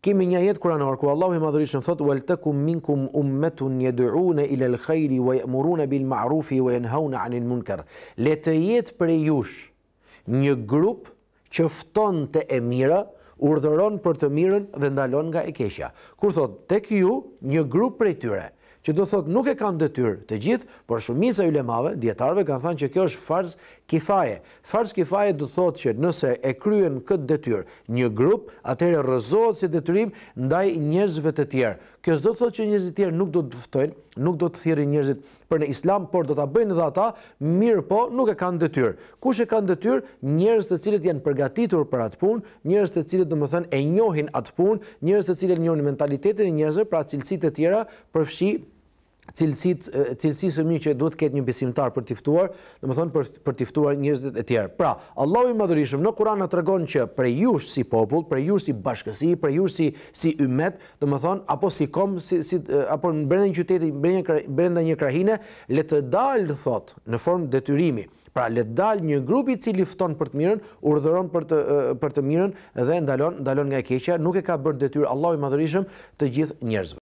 Kemi një jetë kuranor, ku Allahu i madhërishëm thot, wal të kum minkum ummetun një dyruune ilel khajri, wa e murune bil ma'rufi, wa e nhaune anin munker. Le të jetë për jush një grup që fton të e mira, urdhëron për të mirën dhe ndalon nga e kesha. Kur thot, tek ju një grup për e tyre, që do thot nuk e kanë detyr të gjithë, por shumica e ulemave, dietarëve kanë thënë që kjo është farz kifaje. Farz kifaje do thot që nëse e kryen këtë detyr një grup, atëherë rrezohet si detyrim ndaj njerëzve të tjerë. Kjo s'do thot që njerëzit e tjerë nuk do të ftojnë, nuk do të thirrin njerëzit për në Islam, por do ta bëjnë dhe ata, mirë po, nuk e kanë detyr. Kush e kanë detyr? Njerëz të cilët janë përgatitur për atë punë, njerëz të cilët domethënë e njohin atë punë, njerëz të cilët njohin mentalitetin e njerëzve, pra cilësit e tjera përfshi cilësisë e mirë që duhet këtë një besimtar për tiftuar, dhe më thonë për tiftuar njërzit e tjerë. Pra, Allah i madhurishëm në Kurana të regon që prej jush si popull, prej jush si bashkësi, prej jush si ymet, dhe më thonë, apo si kom, apo në brenda një qyteti, brenda një krahine, le të dalë, thot, në formë detyrimi. Pra, le të dalë një grupi cili fton për të mirën, urdhëron për të mirën dhe ndalon nga keqja, nuk e ka bërë detyrë Allah i madhurishëm të gjithë njërzit